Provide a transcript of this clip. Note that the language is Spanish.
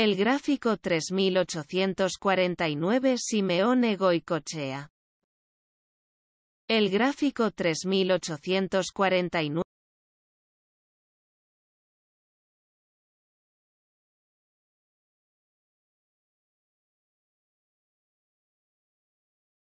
El gráfico 3849 Simeone Goicochea. El gráfico 3849